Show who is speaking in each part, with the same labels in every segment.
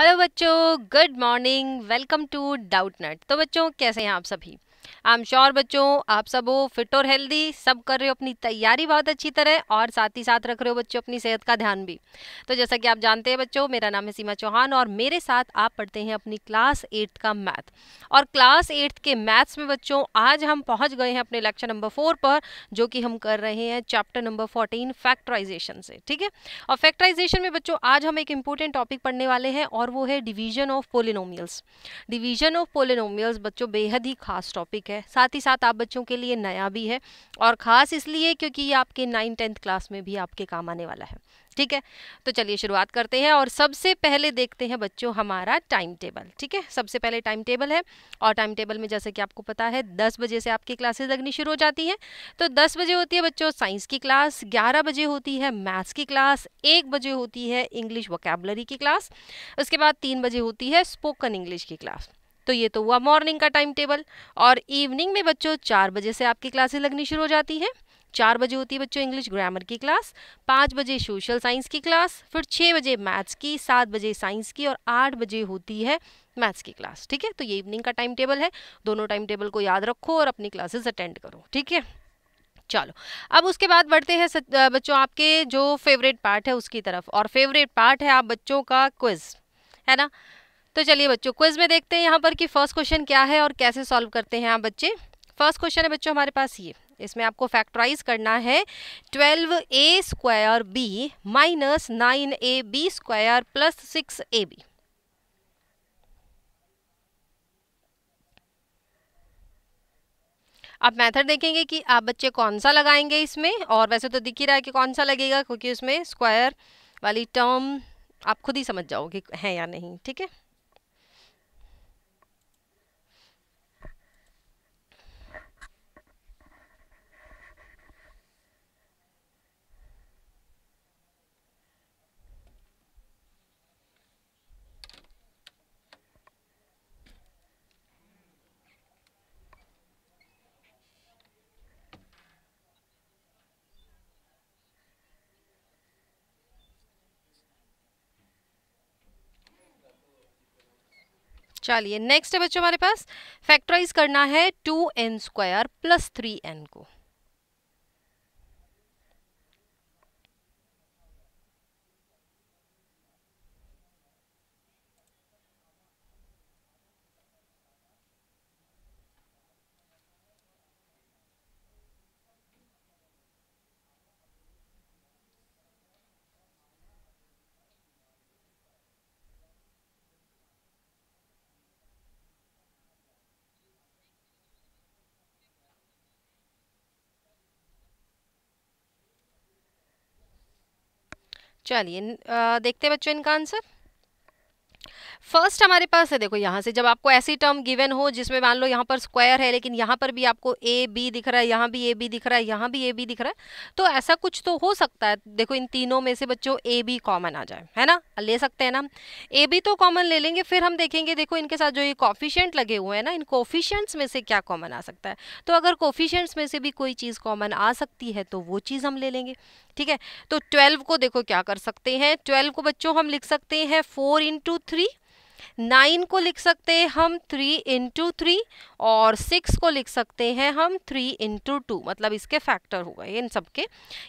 Speaker 1: hello बच्चों good morning welcome to Doubtnut तो बच्चों कैसे हैं आप सभी आई एम श्योर बच्चों आप सब हो फिट और हेल्दी सब कर रहे हो अपनी तैयारी बहुत अच्छी तरह और साथ ही साथ रख रहे हो बच्चों अपनी सेहत का ध्यान भी तो जैसा कि आप जानते हैं बच्चों मेरा नाम है सीमा चौहान और मेरे साथ आप पढ़ते हैं अपनी क्लास एट्थ का मैथ और क्लास एट्थ के मैथ्स में बच्चों आज हम पहुँच गए हैं अपने लेक्चर नंबर फोर पर जो कि हम कर रहे हैं चैप्टर नंबर फोर्टीन फैक्ट्राइजेशन से ठीक है और फैक्ट्राइजेशन में बच्चों आज हम एक इंपॉर्टेंट टॉपिक पढ़ने वाले हैं और वो है division of polynomials division of polynomials बच्चों बेहद ही खास टॉपिक ठीक है साथ ही साथ आप बच्चों के लिए नया भी है और ख़ास इसलिए क्योंकि ये आपके नाइन टेंथ क्लास में भी आपके काम आने वाला है ठीक है तो चलिए शुरुआत करते हैं और सबसे पहले देखते हैं बच्चों हमारा टाइम टेबल ठीक है सबसे पहले टाइम टेबल है और टाइम टेबल में जैसे कि आपको पता है दस बजे से आपकी क्लासेस लगनी शुरू हो जाती हैं तो दस बजे होती है बच्चों साइंस की क्लास ग्यारह बजे होती है मैथ्स की क्लास एक बजे होती है इंग्लिश वोकेबलरी की क्लास उसके बाद तीन बजे होती है स्पोकन इंग्लिश की क्लास तो ये तो हुआ मॉर्निंग का टाइम टेबल और इवनिंग में बच्चों चार बजे से आपकी क्लासेस लगनी शुरू हो जाती है चार बजे होती है बच्चों इंग्लिश ग्रामर की क्लास पाँच बजे सोशल साइंस की क्लास फिर छः बजे मैथ्स की सात बजे साइंस की और आठ बजे होती है मैथ्स की क्लास ठीक है तो ये इवनिंग का टाइम टेबल है दोनों टाइम टेबल को याद रखो और अपनी क्लासेस अटेंड करो ठीक है चलो अब उसके बाद बढ़ते हैं बच्चों आपके जो फेवरेट पार्ट है उसकी तरफ और फेवरेट पार्ट है आप बच्चों का क्विज़ है ना तो चलिए बच्चों क्विज में देखते हैं यहाँ पर कि फर्स्ट क्वेश्चन क्या है और कैसे सॉल्व करते हैं आप बच्चे फर्स्ट क्वेश्चन है बच्चों हमारे पास ये इसमें आपको फैक्टराइज करना है twelve a square b minus nine a b square plus six a b आप मेथड देखेंगे कि आप बच्चे कौन सा लगाएंगे इसमें और वैसे तो दिख ही रहा है कि कौन सा लगेगा क्योंकि उसमें स्क्वायर वाली टर्म आप खुद ही समझ जाओगे है या नहीं ठीक है चलिए नेक्स्ट है बच्चों हमारे पास फैक्टराइज करना है two n square plus three n को चलिए देखते हैं बच्चों इनका आंसर फर्स्ट हमारे पास है देखो यहाँ से जब आपको ऐसी टर्म गिवन हो जिसमें मान लो यहाँ पर स्क्वायर है लेकिन यहाँ पर भी आपको ए बी दिख रहा है यहाँ भी ए बी दिख रहा है यहाँ भी ए बी दिख रहा है तो ऐसा कुछ तो हो सकता है देखो इन तीनों में से बच्चों ए बी कॉमन आ जाए है ना ले सकते हैं ना ए बी तो कॉमन ले लेंगे फिर हम देखेंगे देखो इनके साथ जो ये कॉफिशियंट लगे हुए हैं ना इन कॉफिशियंट्स में से क्या कॉमन आ सकता है तो अगर कोफिशेंट्स में से भी कोई चीज़ कॉमन आ सकती है तो वो चीज़ हम ले लेंगे ठीक है तो ट्वेल्व को देखो क्या कर सकते हैं ट्वेल्व को बच्चों हम लिख सकते हैं फोर इंटू थ्री नाइन को लिख सकते हैं हम थ्री इंटू थ्री और सिक्स को लिख सकते हैं हम थ्री इंटू टू मतलब इसके फैक्टर हो गए इन सबके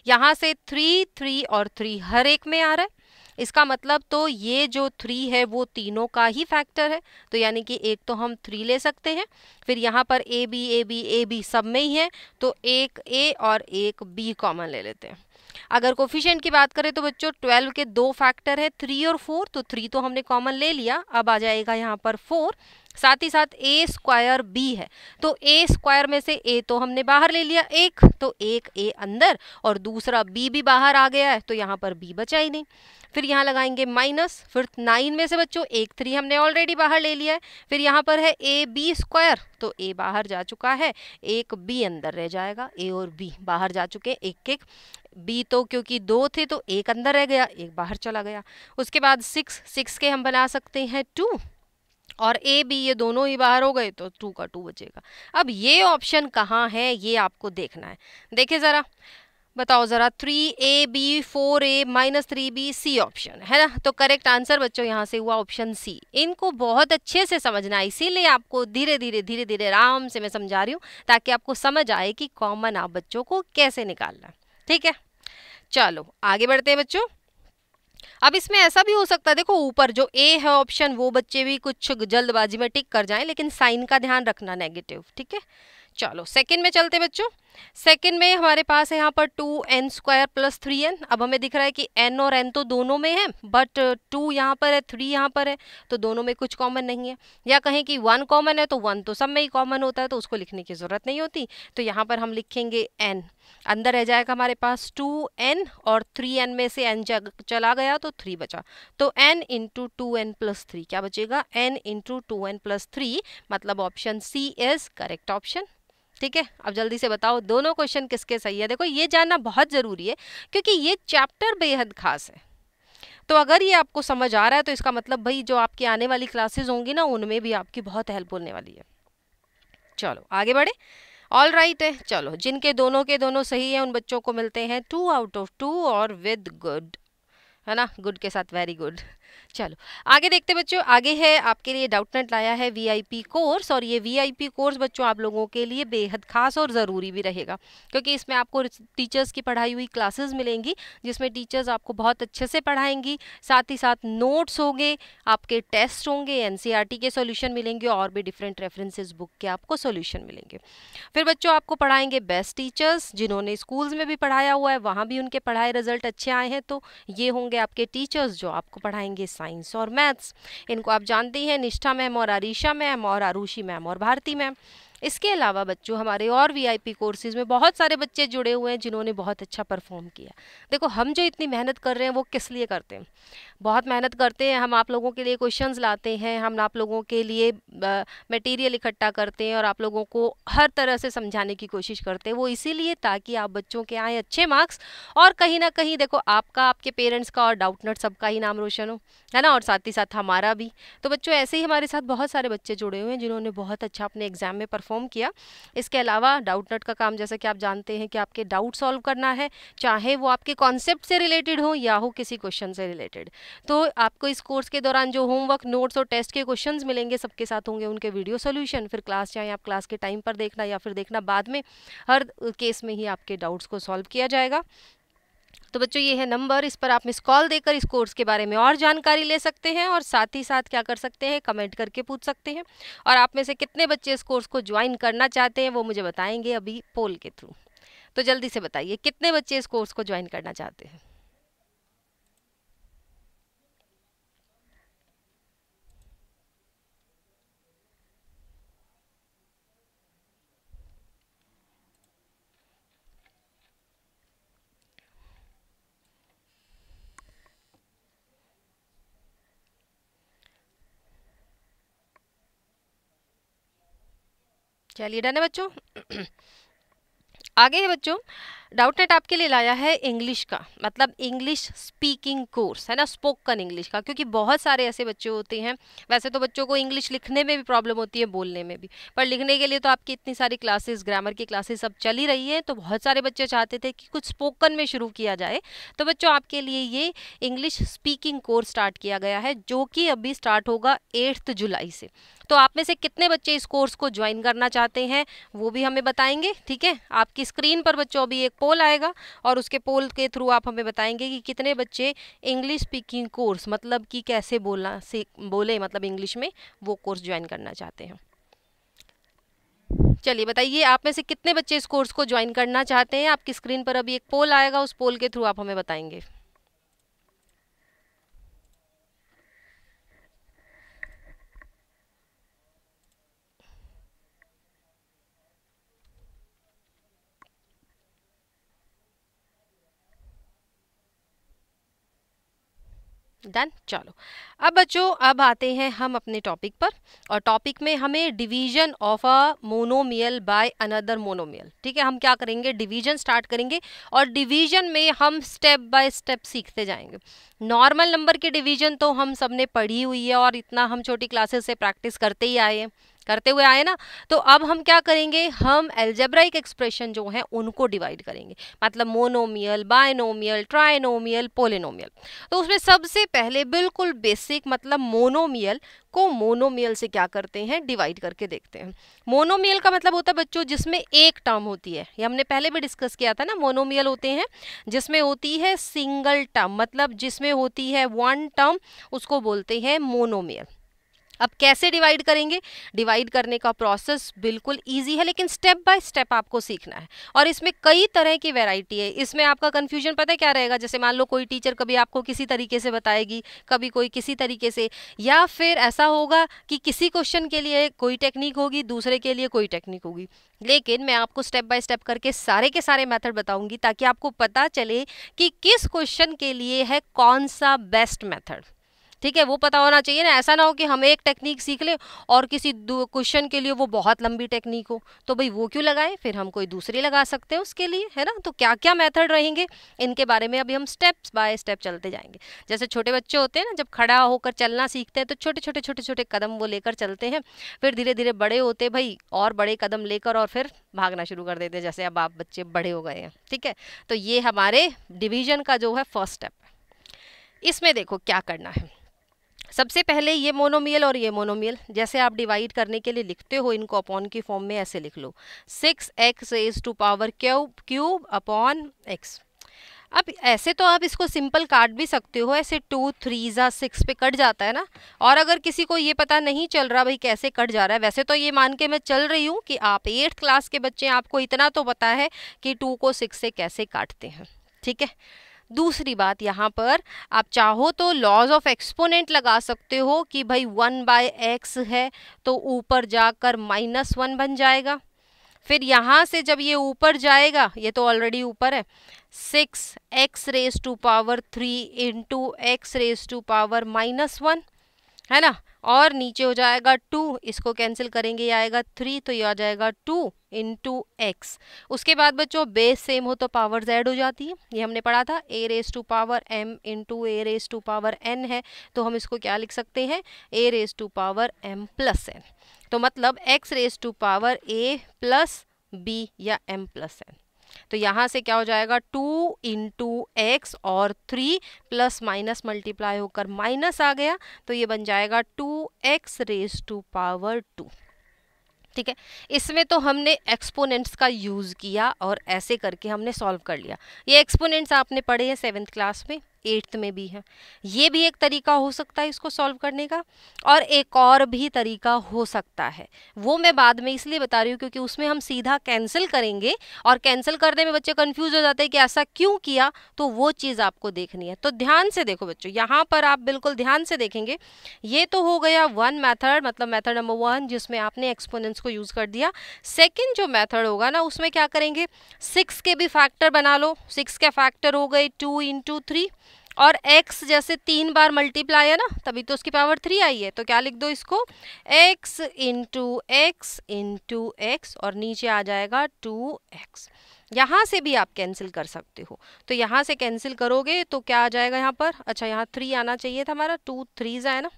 Speaker 1: यहाँ से थ्री थ्री और थ्री हर एक में आ रहा है इसका मतलब तो ये जो थ्री है वो तीनों का ही फैक्टर है तो यानी कि एक तो हम थ्री ले सकते हैं फिर यहाँ पर a b a b a b सब में ही है तो एक ए और एक बी कॉमन ले लेते हैं अगर कोफिशेंट की बात करें तो बच्चों ट्वेल्व के दो फैक्टर है थ्री और फोर तो थ्री तो हमने कॉमन ले लिया अब आ जाएगा यहाँ पर फोर साथ ही साथ ए स्क्वायर बी है तो ए स्क्वायर में से ए तो हमने बाहर ले लिया एक तो एक ए अंदर और दूसरा बी भी बाहर आ गया है तो यहाँ पर बी बचा ही नहीं फिर यहाँ लगाएंगे माइनस फिर नाइन में से बच्चों एक थ्री हमने ऑलरेडी बाहर ले लिया है फिर यहाँ पर है ए बी स्क्वायर तो ए बाहर जा चुका है एक बी अंदर रह जाएगा ए और बी बाहर जा चुके हैं एक एक बी तो क्योंकि दो थे तो एक अंदर रह गया एक बाहर चला गया उसके बाद सिक्स सिक्स के हम बना सकते हैं टू और ए बी ये दोनों ही बाहर हो गए तो टू का टू बचेगा अब ये ऑप्शन कहाँ है ये आपको देखना है देखिए ज़रा बताओ ज़रा three a b four a minus three b c option है ना तो करेक्ट आंसर बच्चों यहाँ से हुआ ऑप्शन सी इनको बहुत अच्छे से समझना है इसीलिए आपको धीरे धीरे धीरे धीरे आराम से मैं समझा रही हूँ ताकि आपको समझ आए कि कॉमन आप बच्चों को कैसे निकालना ठीक है चलो आगे बढ़ते हैं बच्चों अब इसमें ऐसा भी हो सकता है देखो ऊपर जो ए है ऑप्शन वो बच्चे भी कुछ जल्दबाजी में टिक कर जाएं लेकिन साइन का ध्यान रखना नेगेटिव ठीक है चलो सेकंड में चलते बच्चों सेकंड में हमारे पास है यहाँ पर two n square plus three n अब हमें दिख रहा है कि एन और एन तो दोनों में है बट टू यहाँ पर है थ्री यहाँ पर है तो दोनों में कुछ कॉमन नहीं है या कहें कि वन कॉमन है तो वन तो सब में ही कॉमन होता है तो उसको लिखने की ज़रूरत नहीं होती तो यहाँ पर हम लिखेंगे एन अंदर रह जाएगा हमारे पास टू एन और थ्री एन में से एन चला गया तो थ्री बचा तो n into two n plus three क्या बचेगा n into two n plus three मतलब option c is correct option ठीक है अब जल्दी से बताओ दोनों क्वेश्चन किसके सही है देखो ये जानना बहुत ज़रूरी है क्योंकि ये चैप्टर बेहद खास है तो अगर ये आपको समझ आ रहा है तो इसका मतलब भाई जो आपकी आने वाली क्लासेज होंगी ना उनमें भी आपकी बहुत हेल्प होने वाली है चलो आगे बढ़े ऑल राइट है चलो जिनके दोनों के दोनों सही है उन बच्चों को मिलते हैं टू आउट ऑफ टू और विद गुड है ना गुड के साथ वेरी गुड चलो आगे देखते बच्चों आगे है आपके लिए डाउटनेट लाया है वीआईपी कोर्स और ये वीआईपी कोर्स बच्चों आप लोगों के लिए बेहद खास और ज़रूरी भी रहेगा क्योंकि इसमें आपको टीचर्स की पढ़ाई हुई क्लासेस मिलेंगी जिसमें टीचर्स आपको बहुत अच्छे से पढ़ाएंगी साथ ही साथ नोट्स होंगे आपके टेस्ट होंगे एन e के सोल्यूशन मिलेंगे और भी डिफरेंट रेफरेंसेज बुक के आपको सोल्यूशन मिलेंगे फिर बच्चों आपको पढ़ाएंगे बेस्ट टीचर्स जिन्होंने स्कूल्स में भी पढ़ाया हुआ है वहाँ भी उनके पढ़ाए रिजल्ट अच्छे आए हैं तो ये होंगे आपके टीचर्स जो आपको पढ़ाएंगे पढ़ेंगे साइंस और मैथ्स इनको आप जानती हैं निष्ठा मैम और आरिशा मैम और आरुषि मैम और भारती मैम इसके अलावा बच्चों हमारे और वीआईपी कोर्सेज़ में बहुत सारे बच्चे जुड़े हुए हैं जिन्होंने बहुत अच्छा परफॉर्म किया देखो हम जो इतनी मेहनत कर रहे हैं वो किस लिए करते हैं बहुत मेहनत करते हैं हम आप लोगों के लिए क्वेश्चंस लाते हैं हम आप लोगों के लिए मटेरियल इकट्ठा करते हैं और आप लोगों को हर तरह से समझाने की कोशिश करते हैं वो इसीलिए ताकि आप बच्चों के आए अच्छे मार्क्स और कहीं ना कहीं देखो आपका आपके पेरेंट्स का और डाउट नट सबका ही नाम रोशन हो है ना और साथ ही साथ हमारा भी तो बच्चों ऐसे ही हमारे साथ बहुत सारे बच्चे जुड़े हुए हैं जिन्होंने बहुत अच्छा अपने एग्ज़ाम में परफॉर्म किया इसके अलावा डाउट नट का काम जैसा कि आप जानते हैं कि आपके डाउट सॉल्व करना है चाहे वो आपके कॉन्सेप्ट से रिलेटेड हो या हो किसी क्वेश्चन से रिलेटेड तो आपको इस कोर्स के दौरान जो होमवर्क नोट्स और टेस्ट के क्वेश्चन मिलेंगे सबके साथ होंगे उनके वीडियो सोल्यूशन फिर क्लास चाहे आप क्लास के टाइम पर देखना या फिर देखना बाद में हर केस में ही आपके डाउट्स को सॉल्व किया जाएगा तो बच्चों ये है नंबर इस पर आप मिस कॉल देकर इस कोर्स के बारे में और जानकारी ले सकते हैं और साथ ही साथ क्या कर सकते हैं कमेंट करके पूछ सकते हैं और आप में से कितने बच्चे इस कोर्स को ज्वाइन करना चाहते हैं वो मुझे बताएंगे अभी पोल के थ्रू तो जल्दी से बताइए कितने बच्चे इस कोर्स को ज्वाइन करना चाहते हैं चलिए डन है बच्चों आगे है बच्चों डाउट नेट आपके लिए लाया है इंग्लिश का मतलब इंग्लिश स्पीकिंग कोर्स है ना स्पोकन इंग्लिश का क्योंकि बहुत सारे ऐसे बच्चे होते हैं वैसे तो बच्चों को इंग्लिश लिखने में भी प्रॉब्लम होती है बोलने में भी पर लिखने के लिए तो आपकी इतनी सारी क्लासेस ग्रामर की क्लासेस अब चली रही है तो बहुत सारे बच्चे चाहते थे कि कुछ स्पोकन में शुरू किया जाए तो बच्चों आपके लिए ये इंग्लिश स्पीकिंग कोर्स स्टार्ट किया गया है जो कि अभी स्टार्ट होगा एट्थ जुलाई से तो आप में से कितने बच्चे इस कोर्स को ज्वाइन करना चाहते हैं वो भी हमें बताएंगे ठीक है आपकी स्क्रीन पर बच्चों अभी एक पोल आएगा और उसके पोल के थ्रू आप हमें बताएंगे कि कितने बच्चे इंग्लिश स्पीकिंग कोर्स मतलब कि कैसे बोलना से बोले मतलब इंग्लिश में वो कोर्स ज्वाइन करना चाहते हैं चलिए बताइए आप में से कितने बच्चे इस कोर्स को ज्वाइन करना चाहते हैं आपकी स्क्रीन पर अभी एक पोल आएगा उस पोल के थ्रू आप हमें बताएंगे डन चलो अब बच्चों अब आते हैं हम अपने टॉपिक पर और टॉपिक में हमें division of a monomial by another monomial ठीक है हम क्या करेंगे डिवीजन स्टार्ट करेंगे और डिवीजन में हम स्टेप बाय स्टेप सीखते जाएंगे नॉर्मल नंबर की डिवीजन तो हम सबने पढ़ी हुई है और इतना हम छोटी क्लासेस से प्रैक्टिस करते ही आए हैं करते हुए आए ना तो अब हम क्या करेंगे हम एल्जेब्राइक एक्सप्रेशन जो है उनको डिवाइड करेंगे मतलब मोनोमियल बायनोमियल ट्राइनोमियल पोलिनोमियल तो उसमें सबसे पहले बिल्कुल बेसिक मतलब मोनोमियल को मोनोमियल से क्या करते हैं डिवाइड करके देखते हैं मोनोमियल का मतलब होता है बच्चों जिसमें एक टर्म होती है ये हमने पहले भी डिस्कस किया था ना मोनोमियल होते हैं जिसमें होती है सिंगल टर्म मतलब जिसमें होती है वन टर्म उसको बोलते हैं मोनोमियल अब कैसे डिवाइड करेंगे डिवाइड करने का प्रोसेस बिल्कुल ईजी है लेकिन स्टेप बाय स्टेप आपको सीखना है और इसमें कई तरह की वेराइटी है इसमें आपका कन्फ्यूजन पता है क्या रहेगा जैसे मान लो कोई टीचर कभी आपको किसी तरीके से बताएगी कभी कोई किसी तरीके से या फिर ऐसा होगा कि किसी क्वेश्चन के लिए कोई टेक्निक होगी दूसरे के लिए कोई टेक्निक होगी लेकिन मैं आपको स्टेप बाय स्टेप करके सारे के सारे मेथड बताऊंगी ताकि आपको पता चले कि किस क्वेश्चन के लिए है कौन सा बेस्ट मेथड ठीक है वो पता होना चाहिए ना ऐसा ना हो कि हम एक टेक्निक सीख लें और किसी क्वेश्चन के लिए वो बहुत लंबी टेक्निक हो तो भाई वो क्यों लगाएं फिर हम कोई दूसरी लगा सकते हैं उसके लिए है ना तो क्या क्या मेथड रहेंगे इनके बारे में अभी हम स्टेप्स बाय स्टेप चलते जाएंगे जैसे छोटे बच्चे होते हैं ना जब खड़ा होकर चलना सीखते हैं तो छोटे छोटे छोटे छोटे कदम वो लेकर चलते हैं फिर धीरे धीरे बड़े होते भाई और बड़े कदम लेकर और फिर भागना शुरू कर देते हैं जैसे अब आप बच्चे बड़े हो गए हैं ठीक है तो ये हमारे डिवीजन का जो है फर्स्ट स्टेप इसमें देखो क्या करना है सबसे पहले ये मोनोमियल और ये मोनोमियल जैसे आप डिवाइड करने के लिए लिखते हो इनको अपॉन की फॉर्म में ऐसे लिख लो six x is to power cube cube upon x अब ऐसे तो आप इसको सिंपल काट भी सकते हो ऐसे टू थ्री ज़ा सिक्स पे कट जाता है ना और अगर किसी को ये पता नहीं चल रहा भाई कैसे कट जा रहा है वैसे तो ये मान के मैं चल रही हूँ कि आप एट्थ क्लास के बच्चे आपको इतना तो पता है कि टू को सिक्स से कैसे काटते हैं ठीक है दूसरी बात यहाँ पर आप चाहो तो लॉज ऑफ एक्सपोनेंट लगा सकते हो कि भाई वन बाय एक्स है तो ऊपर जाकर माइनस वन बन जाएगा फिर यहाँ से जब ये ऊपर जाएगा ये तो ऑलरेडी ऊपर है six x raise to power three into x raise to power minus one है ना और नीचे हो जाएगा टू इसको कैंसिल करेंगे ये आएगा थ्री तो ये आ जाएगा टू इंटू एक्स उसके बाद बच्चों बेस सेम हो तो पावर जेड हो जाती है ये हमने पढ़ा था a raise to power m into a raise to power n है तो हम इसको क्या लिख सकते हैं a raise to power m plus n तो मतलब x raise to power a plus b या एम प्लस एन तो यहाँ से क्या हो जाएगा टू इंटू एक्स और थ्री प्लस माइनस मल्टीप्लाई होकर माइनस आ गया तो ये बन जाएगा two x raise to power two ठीक है इसमें तो हमने एक्सपोनेंट्स का यूज़ किया और ऐसे करके हमने सॉल्व कर लिया ये एक्सपोनेंट्स आपने पढ़े हैं सेवेंथ क्लास में एट्थ में भी है ये भी एक तरीका हो सकता है इसको सॉल्व करने का और एक और भी तरीका हो सकता है वो मैं बाद में इसलिए बता रही हूँ क्योंकि उसमें हम सीधा कैंसिल करेंगे और कैंसिल करने में बच्चे कन्फ्यूज हो जाते हैं कि ऐसा क्यों किया तो वो चीज़ आपको देखनी है तो ध्यान से देखो बच्चों यहाँ पर आप बिल्कुल ध्यान से देखेंगे ये तो हो गया वन मैथड मतलब मैथड नंबर वन जिसमें आपने एक्सपोनेंट्स को यूज़ कर दिया सेकेंड जो मैथड होगा ना उसमें क्या करेंगे सिक्स के भी फैक्टर बना लो सिक्स के फैक्टर हो गए टू इंटू थ्री और x जैसे तीन बार मल्टीप्लाई है ना तभी तो उसकी पावर थ्री आई है तो क्या लिख दो इसको x into x into x और नीचे आ जाएगा टू एक्स यहाँ से भी आप कैंसिल कर सकते हो तो यहाँ से कैंसिल करोगे तो क्या आ जाएगा यहाँ पर अच्छा यहाँ थ्री आना चाहिए था हमारा टू थ्रीज आए ना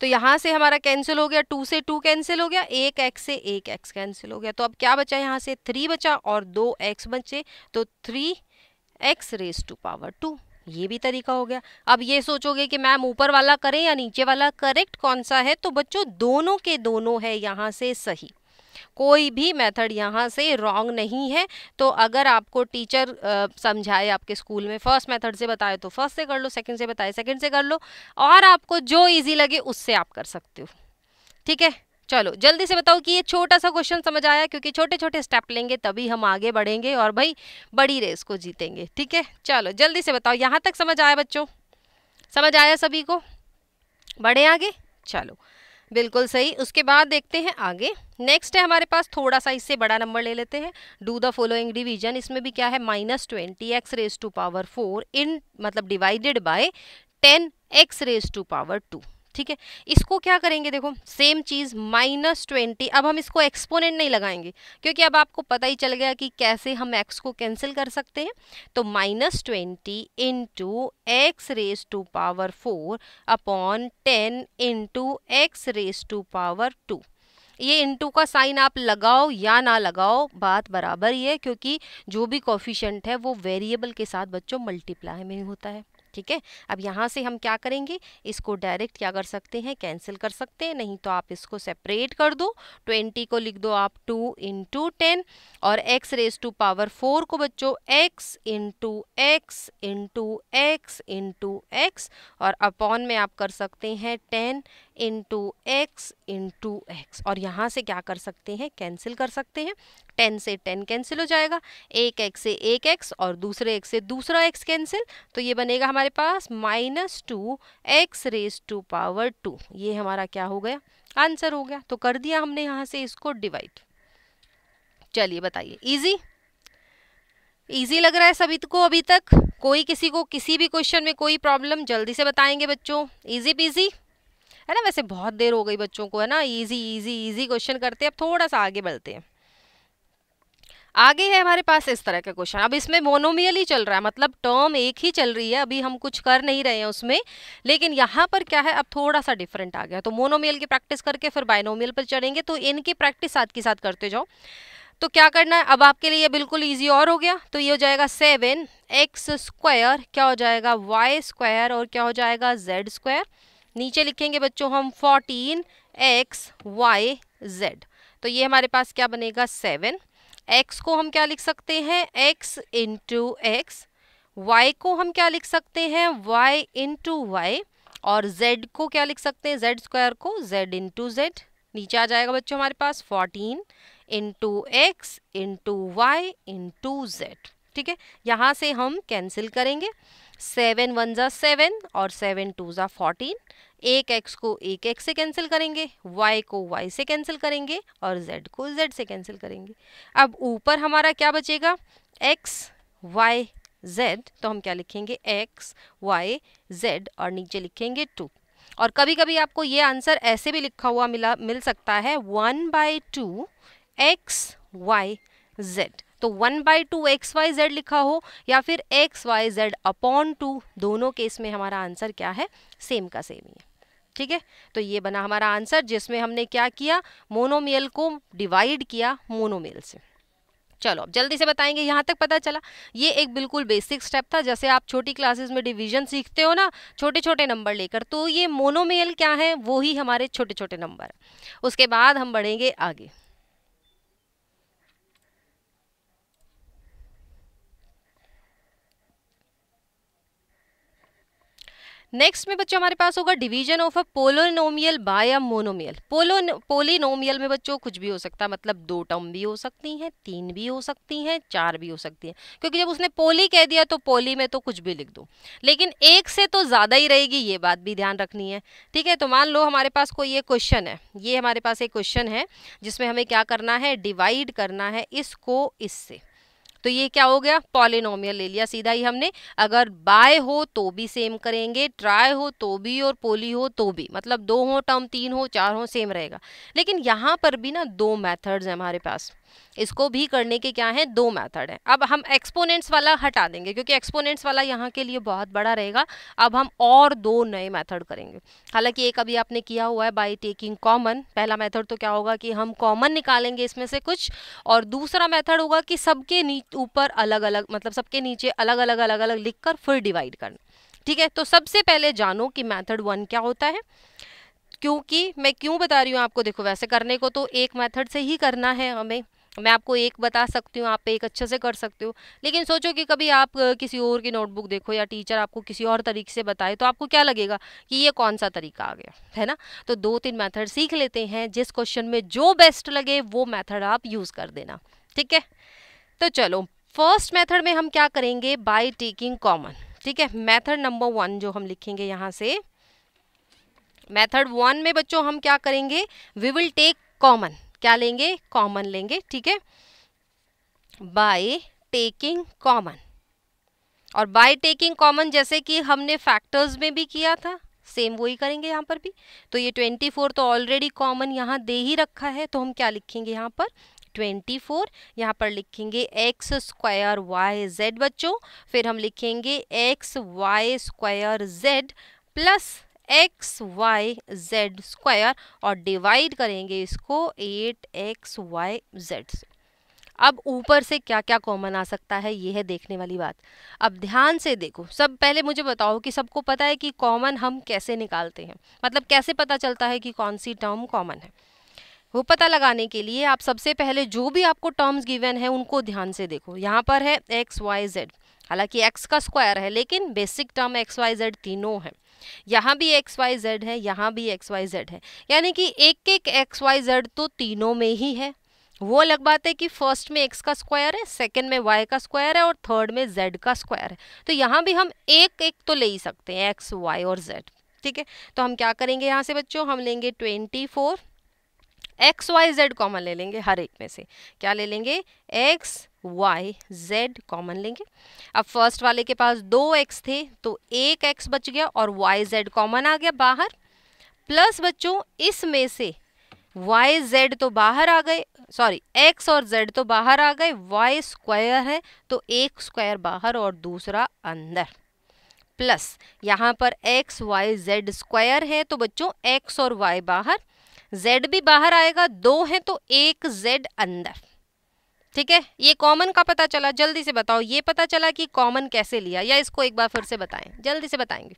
Speaker 1: तो यहाँ से हमारा कैंसिल हो गया टू से टू कैंसिल हो गया एक एक्स से एक एक्स कैंसिल हो गया तो अब क्या बचा यहाँ से थ्री बचा और दो एक्स बचे तो three x raise to power two ये भी तरीका हो गया अब ये सोचोगे कि मैम ऊपर वाला करें या नीचे वाला करेक्ट कौन सा है तो बच्चों दोनों के दोनों है यहाँ से सही कोई भी मेथड यहाँ से रॉन्ग नहीं है तो अगर आपको टीचर समझाए आपके स्कूल में फर्स्ट मेथड से बताए तो फर्स्ट से कर लो सेकंड से बताए सेकंड से कर लो और आपको जो इजी लगे उससे आप कर सकते हो ठीक है चलो जल्दी से बताओ कि ये छोटा सा क्वेश्चन समझ आया क्योंकि छोटे छोटे स्टेप लेंगे तभी हम आगे बढ़ेंगे और भाई बड़ी रेस को जीतेंगे ठीक है चलो जल्दी से बताओ यहाँ तक समझ आया बच्चों समझ आया सभी को बढ़े आगे चलो बिल्कुल सही उसके बाद देखते हैं आगे नेक्स्ट है हमारे पास थोड़ा सा इससे बड़ा नंबर ले लेते हैं डू द फॉलोइंग डिवीजन इसमें भी क्या है minus twenty x raise to power four in मतलब divided by ten x raise to power two ठीक है इसको क्या करेंगे देखो सेम चीज़ माइनस ट्वेंटी अब हम इसको एक्सपोनेंट नहीं लगाएंगे क्योंकि अब आपको पता ही चल गया कि कैसे हम एक्स को कैंसिल कर सकते हैं तो minus twenty into x raise to power four upon ten into x raise to power two ये इंटू का साइन आप लगाओ या ना लगाओ बात बराबर ही है क्योंकि जो भी कॉफिशेंट है वो वेरिएबल के साथ बच्चों मल्टीप्लाई में होता है ठीक है अब यहाँ से हम क्या करेंगे इसको डायरेक्ट क्या कर सकते हैं कैंसिल कर सकते हैं नहीं तो आप इसको सेपरेट कर दो ट्वेंटी को लिख दो आप टू इंटू टेन और x raise to power four को बच्चों x into x into x into x और अपॉन में आप कर सकते हैं ten into x into x और यहाँ से क्या कर सकते हैं कैंसिल कर सकते हैं टेन से टेन कैंसिल हो जाएगा एक एक्स से एक एक्स और दूसरे एक्स से दूसरा एक्स कैंसिल तो ये बनेगा हमारे पास minus two x raise to power two ये हमारा क्या हो गया आंसर हो गया तो कर दिया हमने यहाँ से इसको डिवाइड चलिए बताइए ईजी ईजी लग रहा है सभी को अभी तक कोई किसी को किसी भी क्वेश्चन में कोई प्रॉब्लम जल्दी से बताएंगे बच्चों ईजी पीजी है ना वैसे बहुत देर हो गई बच्चों को है ना इजी इजी इजी क्वेश्चन करते हैं अब थोड़ा सा आगे बढ़ते हैं आगे है हमारे पास इस तरह का क्वेश्चन अब इसमें मोनोमियल ही चल रहा है मतलब टर्म एक ही चल रही है अभी हम कुछ कर नहीं रहे हैं उसमें लेकिन यहाँ पर क्या है अब थोड़ा सा डिफरेंट आ गया तो मोनोमियल की प्रैक्टिस करके फिर बाइनोमियल पर चढ़ेंगे तो इनकी प्रैक्टिस साथ के साथ करते जाओ तो क्या करना है अब आपके लिए बिल्कुल ईजी और हो गया तो ये हो जाएगा सेवन एक्स स्क्वायर क्या हो जाएगा वाई स्क्वायर और क्या हो जाएगा जेड स्क्वायर नीचे लिखेंगे बच्चों हम फोर्टीन एक्स वाई जेड तो ये हमारे पास क्या बनेगा सेवन एक्स को हम क्या लिख सकते हैं एक्स इंटू एक्स वाई को हम क्या लिख सकते हैं वाई इंटू वाई और जेड को क्या लिख सकते हैं जेड स्क्वायर को जेड इंटू जेड नीचे आ जाएगा बच्चों हमारे पास fourteen into x into y into z ठीक है यहाँ से हम कैंसिल करेंगे सेवन वन ज़ा सेवन और सेवन टू ज़ा फोर्टीन एक एक्स को एक एक्स से कैंसिल करेंगे वाई को वाई से कैंसिल करेंगे और जेड को जेड से कैंसिल करेंगे अब ऊपर हमारा क्या बचेगा एक्स वाई जेड तो हम क्या लिखेंगे एक्स वाई जेड और नीचे लिखेंगे टू और कभी कभी आपको ये आंसर ऐसे भी लिखा हुआ मिला मिल सकता है one by two x y z तो one by two x y z लिखा हो या फिर x y z upon two दोनों केस में हमारा आंसर क्या है सेम का सेम ही है ठीक है तो ये बना हमारा आंसर जिसमें हमने क्या किया मोनोमेल को डिवाइड किया मोनोमेल से चलो अब जल्दी से बताएंगे यहाँ तक पता चला ये एक बिल्कुल बेसिक स्टेप था जैसे आप छोटी क्लासेस में डिवीजन सीखते हो ना छोटे छोटे नंबर लेकर तो ये मोनोमेल क्या है वो ही हमारे छोटे छोटे नंबर उसके बाद हम बढ़ेंगे आगे नेक्स्ट में बच्चों हमारे पास होगा division of a polynomial by a monomial polo polynomial में बच्चों कुछ भी हो सकता है मतलब दो टर्म भी हो सकती हैं तीन भी हो सकती हैं चार भी हो सकती हैं क्योंकि जब उसने पोली कह दिया तो पोली में तो कुछ भी लिख दो लेकिन एक से तो ज़्यादा ही रहेगी ये बात भी ध्यान रखनी है ठीक है तो मान लो हमारे पास कोई ये क्वेश्चन है ये हमारे पास एक क्वेश्चन है जिसमें हमें क्या करना है डिवाइड करना है इसको इससे तो ये क्या हो गया पॉलिनोमियल ले लिया सीधा ही हमने अगर बाय हो तो भी सेम करेंगे ट्राई हो तो भी और पोली हो तो भी मतलब दो हो टर्म तीन हो चार हो सेम रहेगा लेकिन यहाँ पर भी ना दो मैथड्स हैं हमारे पास इसको भी करने के क्या हैं दो मेथड हैं अब हम एक्सपोनेंट्स वाला हटा देंगे क्योंकि एक्सपोनेंट्स वाला यहाँ के लिए बहुत बड़ा रहेगा अब हम और दो नए मेथड करेंगे हालांकि एक अभी आपने किया हुआ है बाय टेकिंग कॉमन पहला मेथड तो क्या होगा कि हम कॉमन निकालेंगे इसमें से कुछ और दूसरा मेथड होगा कि सबके ऊपर अलग अलग मतलब सबके नीचे अलग अलग अलग अलग लिख कर फिर डिवाइड करना ठीक है तो सबसे पहले जानो कि मैथड वन क्या होता है क्योंकि मैं क्यों बता रही हूँ आपको देखो वैसे करने को तो एक मेथड से ही करना है हमें तो मैं आपको एक बता सकती हूँ आप एक अच्छे से कर सकते हो लेकिन सोचो कि कभी आप किसी और की नोटबुक देखो या टीचर आपको किसी और तरीके से बताए तो आपको क्या लगेगा कि ये कौन सा तरीका आ गया है ना तो दो तीन मेथड सीख लेते हैं जिस क्वेश्चन में जो बेस्ट लगे वो मेथड आप यूज़ कर देना ठीक है तो चलो फर्स्ट मेथड में हम क्या करेंगे बाई टेकिंग कॉमन ठीक है मैथड नंबर वन जो हम लिखेंगे यहाँ से मैथड वन में बच्चों हम क्या करेंगे वी विल टेक कॉमन क्या लेंगे कॉमन लेंगे ठीक है बाय टेकिंग कॉमन और बाय टेकिंग कॉमन जैसे कि हमने फैक्टर्स में भी किया था सेम वही करेंगे यहाँ पर भी तो ये ट्वेंटी फोर तो ऑलरेडी कॉमन यहाँ दे ही रखा है तो हम क्या लिखेंगे यहाँ पर ट्वेंटी फोर यहाँ पर लिखेंगे एक्स स्क्वायर वाई जेड बच्चों फिर हम लिखेंगे x y square z plus x y z square और डिवाइड करेंगे इसको एट एक्स वाई जेड से अब ऊपर से क्या क्या कॉमन आ सकता है ये है देखने वाली बात अब ध्यान से देखो सब पहले मुझे बताओ कि सबको पता है कि कॉमन हम कैसे निकालते हैं मतलब कैसे पता चलता है कि कौन सी टर्म कॉमन है वो पता लगाने के लिए आप सबसे पहले जो भी आपको टर्म्स गिवन है उनको ध्यान से देखो यहाँ पर है एक्स वाई जेड हालांकि एक्स का स्क्वायर है लेकिन basic term x y z तीनों हैं यहाँ भी एक्स वाई जेड है यहाँ भी एक्स वाई जेड है यानी कि एक एक एक्स वाई जेड तो तीनों में ही है वो अलग बात है कि फर्स्ट में एक्स का स्क्वायर है सेकंड में वाई का स्क्वायर है और थर्ड में जेड का स्क्वायर है तो यहाँ भी हम एक एक तो ले ही सकते हैं एक्स वाई और जेड ठीक है तो हम क्या करेंगे यहाँ से बच्चों हम लेंगे twenty four x y z common ले लेंगे हर एक में से क्या ले लेंगे एक्स वाई जेड कॉमन लेंगे अब फर्स्ट वाले के पास दो एक्स थे तो एक एक्स बच गया और वाई जेड कॉमन आ गया बाहर प्लस बच्चों इसमें से वाई जेड तो बाहर आ गए सॉरी एक्स और जेड तो बाहर आ गए वाई स्क्वायर है तो एक स्क्वायर बाहर और दूसरा अंदर प्लस यहाँ पर एक्स वाई जेड स्क्वायर है तो बच्चों एक्स और वाई बाहर जेड भी बाहर आएगा दो है तो एक जेड अंदर ठीक है ये कॉमन का पता चला जल्दी से बताओ ये पता चला कि कॉमन कैसे लिया या इसको एक बार फिर से बताएं जल्दी से बताएंगे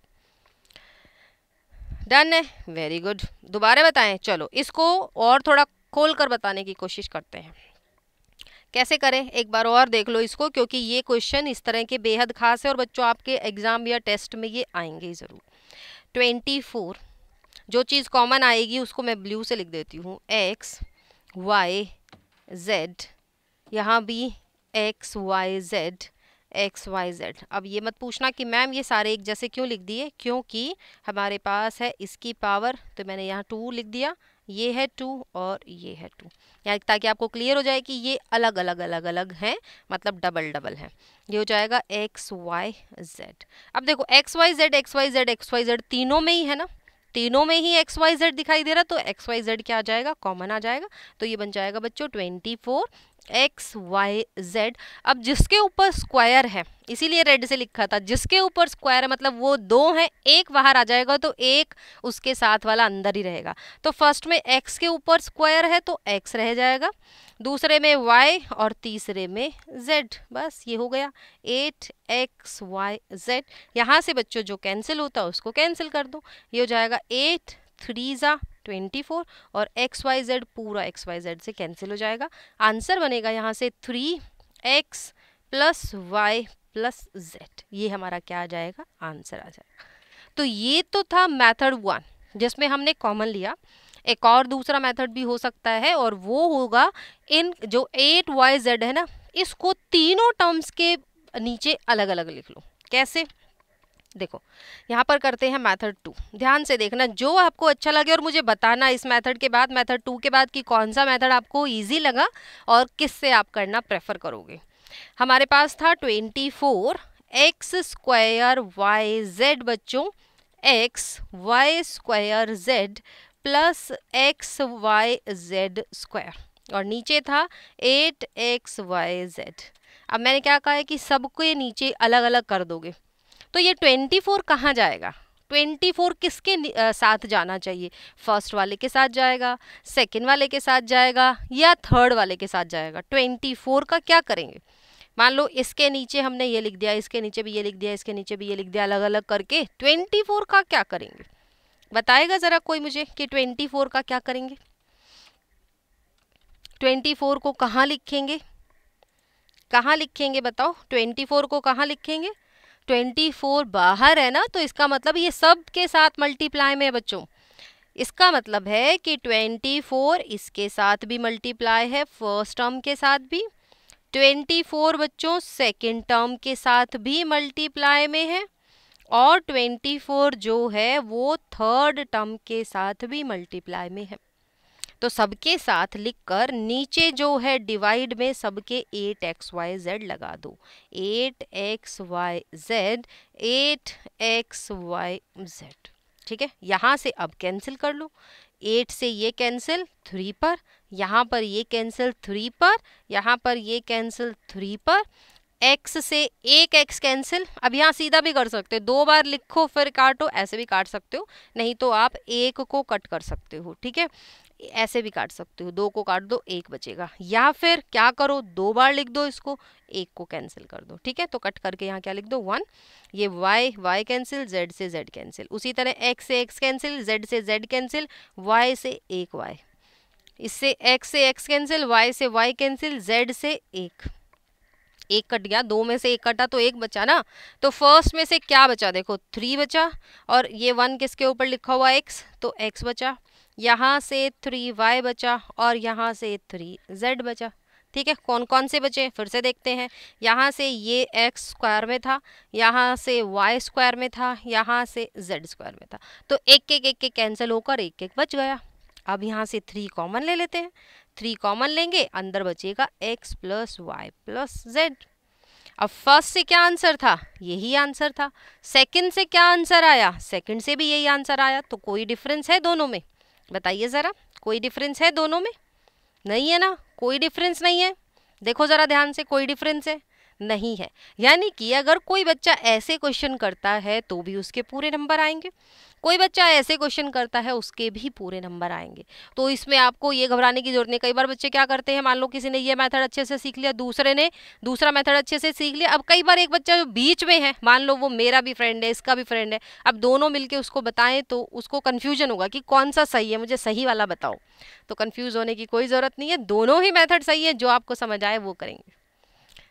Speaker 1: डन है वेरी गुड दोबारा बताएं चलो इसको और थोड़ा खोल कर बताने की कोशिश करते हैं कैसे करें एक बार और देख लो इसको क्योंकि ये क्वेश्चन इस तरह के बेहद खास है और बच्चों आपके एग्ज़ाम या टेस्ट में ये आएंगे ज़रूर ट्वेंटी फोर जो चीज़ कॉमन आएगी उसको मैं ब्लू से लिख देती हूँ एक्स वाई जेड यहाँ भी x y z x y z अब ये मत पूछना कि मैम ये सारे एक जैसे क्यों लिख दिए क्योंकि हमारे पास है इसकी पावर तो मैंने यहाँ टू लिख दिया ये है टू और ये है टू यहाँ ताकि आपको क्लियर हो जाए कि ये अलग अलग अलग अलग हैं मतलब डबल डबल हैं ये हो जाएगा एक्स वाई जेड अब देखो x y z x y z x y z तीनों में ही है ना तीनों में ही एक्स वाई जेड दिखाई दे रहा तो एक्स वाई जेड क्या आ जाएगा कॉमन आ जाएगा तो ये बन जाएगा बच्चों twenty four x y z अब जिसके ऊपर स्क्वायर है इसीलिए रेड से लिखा था जिसके ऊपर स्क्वायर है मतलब वो दो है एक बाहर आ जाएगा तो एक उसके साथ वाला अंदर ही रहेगा तो फर्स्ट में एक्स के ऊपर स्क्वायर है तो एक्स रह जाएगा दूसरे में वाई और तीसरे में जेड बस ये हो गया एट एक्स वाई जेड यहाँ से बच्चों जो कैंसिल होता है उसको कैंसिल कर दो ये हो जाएगा एट थ्री ज़ा ट्वेंटी फोर और एक्स वाई जेड पूरा एक्स वाई जेड से कैंसिल हो जाएगा आंसर बनेगा यहाँ से three x plus y plus z ये हमारा क्या आ जाएगा आंसर आ जाएगा तो ये तो था मैथड वन जिसमें हमने कॉमन लिया एक और दूसरा मेथड भी हो सकता है और वो होगा इन जो एट वाई जेड है ना इसको तीनों टर्म्स के नीचे अलग अलग लिख लो कैसे देखो यहाँ पर करते हैं मेथड टू ध्यान से देखना जो आपको अच्छा लगे और मुझे बताना इस मेथड के बाद मेथड टू के बाद कि कौन सा मेथड आपको इजी लगा और किस से आप करना प्रेफर करोगे हमारे पास था twenty four x square y z बच्चों x y square z plus x y z square और नीचे था एट एक्स वाई जेड अब मैंने क्या कहा है कि सबके नीचे अलग अलग कर दोगे तो ये ट्वेंटी फोर कहाँ जाएगा ट्वेंटी फोर किसके साथ जाना चाहिए फर्स्ट वाले के साथ जाएगा सेकेंड वाले के साथ जाएगा या थर्ड वाले के साथ जाएगा ट्वेंटी फोर का क्या करेंगे मान लो इसके नीचे हमने ये लिख दिया इसके नीचे भी ये लिख दिया इसके नीचे भी ये लिख दिया अलग अलग करके ट्वेंटी फोर का क्या करेंगे बताएगा ज़रा कोई मुझे कि ट्वेंटी फोर का क्या करेंगे ट्वेंटी फोर को कहाँ लिखेंगे कहाँ लिखेंगे बताओ ट्वेंटी फोर को कहाँ लिखेंगे ट्वेंटी फोर बाहर है ना तो इसका मतलब ये सब के साथ मल्टीप्लाई में है बच्चों इसका मतलब है कि ट्वेंटी फोर इसके साथ भी मल्टीप्लाई है फर्स्ट टर्म के साथ भी ट्वेंटी फोर बच्चों सेकेंड टर्म के साथ भी मल्टीप्लाई में है और ट्वेंटी फोर जो है वो थर्ड टर्म के साथ भी मल्टीप्लाई में है तो सबके साथ लिखकर नीचे जो है डिवाइड में सबके एट एक्स वाई जेड लगा दो eight x y z eight x y z ठीक है यहाँ से अब कैंसिल कर लो एट से ये कैंसिल थ्री पर यहाँ पर ये कैंसिल थ्री पर यहाँ पर ये कैंसिल थ्री पर एक्स से एक एक्स कैंसिल अब यहाँ सीधा भी कर सकते हो दो बार लिखो फिर काटो ऐसे भी काट सकते हो नहीं तो आप एक को कट कर सकते हो ठीक है ऐसे भी काट सकते हो दो को काट दो एक बचेगा या फिर क्या करो दो बार लिख दो इसको एक को कैंसिल कर दो ठीक है तो कट करके यहाँ क्या लिख दो वन ये y y कैंसिल z से z कैंसिल उसी तरह x से x कैंसिल z से z कैंसिल y से एक y इससे x से x कैंसिल y से y कैंसिल z से एक एक कट गया दो में से एक कटा तो एक बचा ना तो फर्स्ट में से क्या बचा देखो थ्री बचा और ये वन किसके ऊपर लिखा हुआ एक्स तो एक्स बचा यहाँ से थ्री वाई बचा और यहाँ से थ्री जेड बचा ठीक है कौन कौन से बचे फिर से देखते हैं यहाँ से ये एक्स स्क्वायर में था यहाँ से वाई स्क्वायर में था यहाँ से जेड स्क्वायर में था तो एक एक एक के कैंसिल होकर एक एक बच गया अब यहाँ से थ्री कॉमन ले लेते हैं थ्री कॉमन लेंगे अंदर बचेगा x plus y plus z अब फर्स्ट से क्या आंसर था यही आंसर था सेकंड से क्या आंसर आया सेकंड से भी यही आंसर आया तो कोई डिफरेंस है दोनों में बताइए ज़रा कोई डिफरेंस है दोनों में नहीं है ना कोई डिफरेंस नहीं है देखो ज़रा ध्यान से कोई डिफरेंस है नहीं है यानी कि अगर कोई बच्चा ऐसे क्वेश्चन करता है तो भी उसके पूरे नंबर आएंगे कोई बच्चा ऐसे क्वेश्चन करता है उसके भी पूरे नंबर आएंगे तो इसमें आपको ये घबराने की जरूरत नहीं कई बार बच्चे क्या करते हैं मान लो किसी ने ये मेथड अच्छे से सीख लिया दूसरे ने दूसरा मेथड अच्छे से सीख लिया अब कई बार एक बच्चा जो बीच में है मान लो वो मेरा भी फ्रेंड है इसका भी फ्रेंड है अब दोनों मिलकर उसको बताएं तो उसको कन्फ्यूजन होगा कि कौन सा सही है मुझे सही वाला बताओ तो कन्फ्यूज़ होने की कोई ज़रूरत नहीं है दोनों ही मैथड सही है जो आपको समझ आए वो करेंगे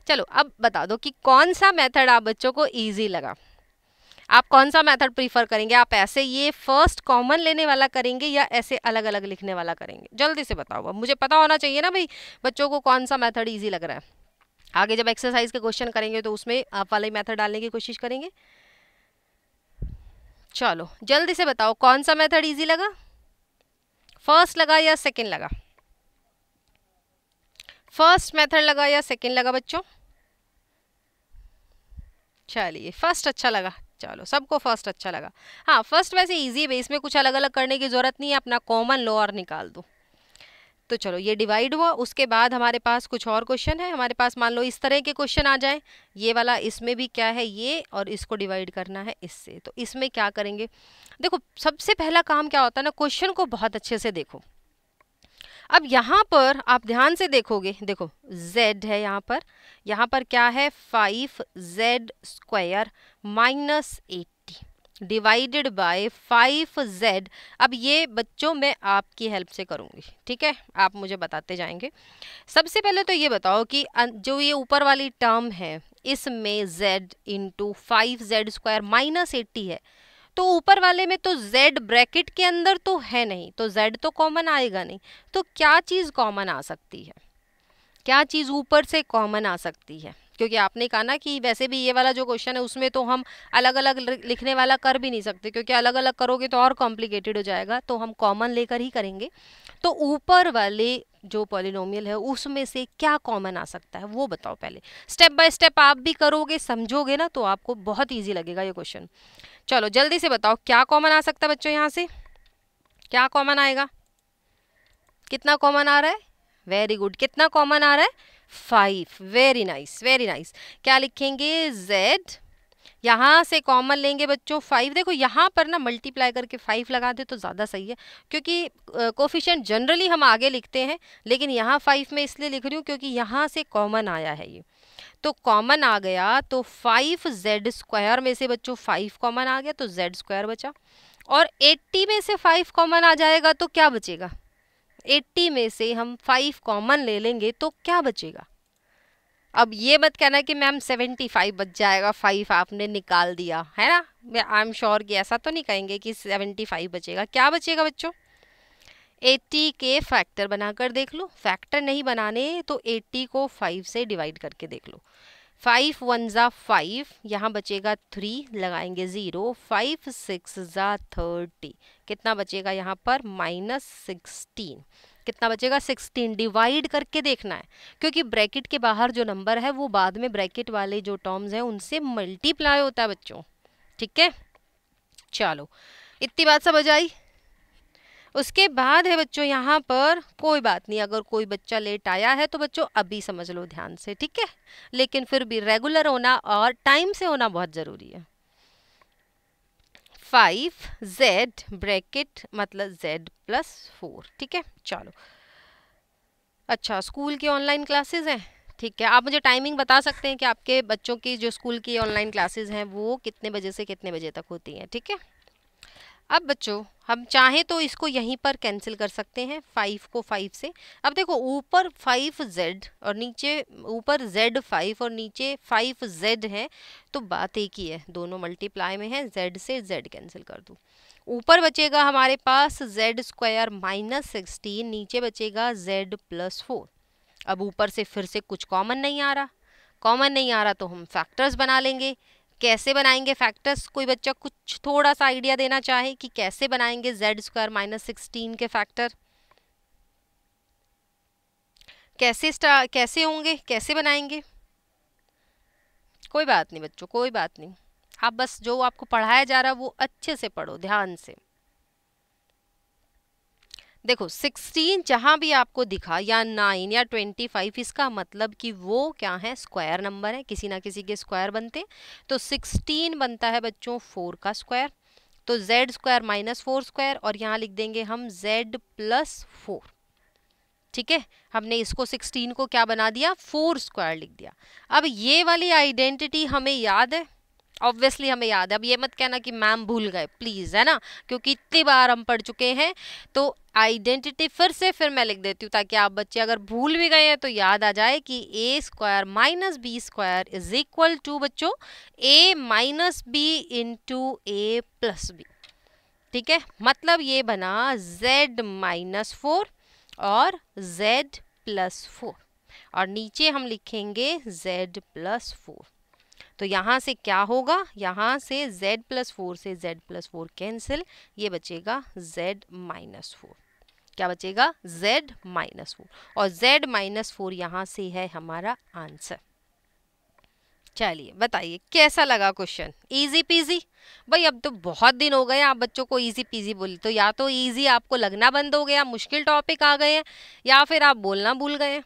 Speaker 1: चलो अब बता दो कि कौन सा मेथड आप बच्चों को ईजी लगा आप कौन सा मेथड प्रीफर करेंगे आप ऐसे ये फर्स्ट कॉमन लेने वाला करेंगे या ऐसे अलग अलग लिखने वाला करेंगे जल्दी से बताओ मुझे पता होना चाहिए ना भाई बच्चों को कौन सा मेथड ईजी लग रहा है आगे जब एक्सरसाइज के क्वेश्चन करेंगे तो उसमें आप वाले मेथड डालने की कोशिश करेंगे चलो जल्दी से बताओ कौन सा मेथड ईजी लगा फर्स्ट लगा या सेकेंड लगा फर्स्ट मेथड लगा या सेकेंड लगा बच्चों चलिए फर्स्ट अच्छा लगा चलो सबको फर्स्ट अच्छा लगा हाँ फर्स्ट वैसे ईजी है इसमें कुछ अलग अलग करने की ज़रूरत नहीं है अपना कॉमन लो और निकाल दो तो चलो ये डिवाइड हुआ उसके बाद हमारे पास कुछ और क्वेश्चन है हमारे पास मान लो इस तरह के क्वेश्चन आ जाए ये वाला इसमें भी क्या है ये और इसको डिवाइड करना है इससे तो इसमें क्या करेंगे देखो सबसे पहला काम क्या होता है ना क्वेश्चन को बहुत अच्छे से देखो अब यहाँ पर आप ध्यान से देखोगे देखो z है यहाँ पर यहाँ पर क्या है five z square minus eighty divided by five z अब ये बच्चों मैं आपकी हेल्प से करूँगी ठीक है आप मुझे बताते जाएंगे सबसे पहले तो ये बताओ कि जो ये ऊपर वाली टर्म है इसमें z into five z square minus eighty है तो ऊपर वाले में तो z ब्रैकेट के अंदर तो है नहीं तो z तो कॉमन आएगा नहीं तो क्या चीज़ कॉमन आ सकती है क्या चीज़ ऊपर से कॉमन आ सकती है क्योंकि आपने कहा ना कि वैसे भी ये वाला जो क्वेश्चन है उसमें तो हम अलग अलग लिखने वाला कर भी नहीं सकते क्योंकि अलग अलग करोगे तो और कॉम्प्लिकेटेड हो जाएगा तो हम कॉमन लेकर ही करेंगे तो ऊपर वाले जो पॉलिनोमियल है उसमें से क्या कॉमन आ सकता है वो बताओ पहले स्टेप बाय स्टेप आप भी करोगे समझोगे ना तो आपको बहुत ईजी लगेगा ये क्वेश्चन चलो जल्दी से बताओ क्या कॉमन आ सकता है बच्चों यहाँ से क्या कॉमन आएगा कितना कॉमन आ रहा है वेरी गुड कितना कॉमन आ रहा है five very nice very nice क्या लिखेंगे जेड यहाँ से कॉमन लेंगे बच्चों फाइव देखो यहाँ पर ना मल्टीप्लाई करके फाइव लगा दे तो ज़्यादा सही है क्योंकि कोफिशेंट जनरली हम आगे लिखते हैं लेकिन यहाँ फाइव में इसलिए लिख रही हूँ क्योंकि यहाँ से कॉमन आया है ये तो कॉमन आ गया तो फाइव जेड स्क्वायर में से बच्चों फाइव कॉमन आ गया तो जेड स्क्वायर बचा और एट्टी में से फाइव कॉमन आ जाएगा तो क्या बचेगा एट्टी में से हम फाइव कॉमन ले लेंगे तो क्या बचेगा अब ये मत कहना कि मैम सेवेंटी फाइव बच जाएगा फाइव आपने निकाल दिया है ना मैं आई एम श्योर कि ऐसा तो नहीं कहेंगे कि सेवेंटी फाइव बचेगा क्या बचेगा बच्चों एट्टी के फैक्टर बनाकर देख लो फैक्टर नहीं बनाने तो एट्टी को फाइव से डिवाइड करके देख लो फाइव वन ज़ा फाइव यहाँ बचेगा थ्री लगाएंगे ज़ीरो फाइव सिक्स ज़ा थर्टी कितना बचेगा यहाँ पर माइनस सिक्सटीन कितना बचेगा सिक्सटीन डिवाइड करके देखना है क्योंकि ब्रैकेट के बाहर जो नंबर है वो बाद में ब्रैकेट वाले जो टर्म्स हैं उनसे मल्टीप्लाई होता है बच्चों ठीक है चलो इतनी बात समझ आई उसके बाद है बच्चों यहाँ पर कोई बात नहीं अगर कोई बच्चा लेट आया है तो बच्चों अभी समझ लो ध्यान से ठीक है लेकिन फिर भी रेगुलर होना और टाइम से होना बहुत ज़रूरी है फाइव जेड ब्रैकेट मतलब जेड प्लस फोर ठीक है चलो अच्छा स्कूल की ऑनलाइन क्लासेस हैं ठीक है आप मुझे टाइमिंग बता सकते हैं कि आपके बच्चों की जो स्कूल की ऑनलाइन क्लासेस हैं वो कितने बजे से कितने बजे तक होती हैं ठीक है अब बच्चों हम चाहें तो इसको यहीं पर कैंसिल कर सकते हैं फाइव को फाइव से अब देखो ऊपर फाइव जेड और नीचे ऊपर जेड फाइव और नीचे फाइव जेड है तो बात एक ही है दोनों मल्टीप्लाई में है जेड से जेड कैंसिल कर दूँ ऊपर बचेगा हमारे पास जेड स्क्वायर माइनस सिक्सटीन नीचे बचेगा जेड प्लस फोर अब ऊपर से फिर से कुछ कॉमन नहीं आ रहा कॉमन नहीं आ रहा तो हम फैक्टर्स बना लेंगे कैसे बनाएंगे फैक्टर्स कोई बच्चा कुछ थोड़ा सा आइडिया देना चाहे कि कैसे बनाएंगे जेड स्क्वायर माइनस सिक्सटीन के फैक्टर कैसे कैसे होंगे कैसे बनाएंगे कोई बात नहीं बच्चों कोई बात नहीं आप बस जो आपको पढ़ाया जा रहा है वो अच्छे से पढ़ो ध्यान से देखो 16 जहाँ भी आपको दिखा या 9 या 25 इसका मतलब कि वो क्या है स्क्वायर नंबर है किसी ना किसी के स्क्वायर बनते तो 16 बनता है बच्चों 4 का स्क्वायर तो z square minus four square और यहाँ लिख देंगे हम जेड प्लस फोर ठीक है हमने इसको 16 को क्या बना दिया फोर स्क्वायर लिख दिया अब ये वाली आइडेंटिटी हमें याद है ऑब्वियसली हमें याद है अब ये मत कहना कि मैम भूल गए प्लीज़ है ना क्योंकि इतनी बार हम पढ़ चुके हैं तो आइडेंटिटी फिर से फिर मैं लिख देती हूँ ताकि आप बच्चे अगर भूल भी गए हैं तो याद आ जाए कि a square minus b square is equal to बच्चों a minus b into a plus b ठीक है मतलब ये बना z माइनस फोर और z प्लस फोर और नीचे हम लिखेंगे z प्लस फोर तो यहाँ से क्या होगा यहाँ से z प्लस फोर से z प्लस फोर कैंसिल ये बचेगा z माइनस फोर क्या बचेगा z माइनस फोर और z माइनस फोर यहाँ से है हमारा आंसर चलिए बताइए कैसा लगा क्वेश्चन इजी पीजी भाई अब तो बहुत दिन हो गए आप बच्चों को इजी पीजी बोले तो या तो इजी आपको लगना बंद हो गया मुश्किल टॉपिक आ गए या फिर आप बोलना भूल गए हैं